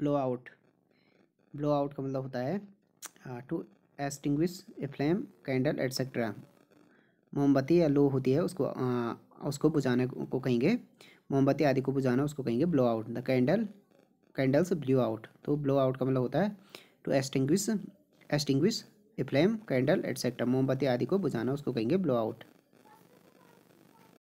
blow out blow out का मतलब होता है to extinguish a flame candle etcetera मोमबत्ती या लो होती है उसको आ, हाँ, उसको बुझाने को कहेंगे मोमबत्ती आदि को बुझाना उसको कहेंगे blow out the candle candles blew out तो ब्लो आउट का मतलब होता है to extinguish extinguish a flame candle etcetera मोमबत्ती आदि को बुझाना उसको कहेंगे ब्लो आउट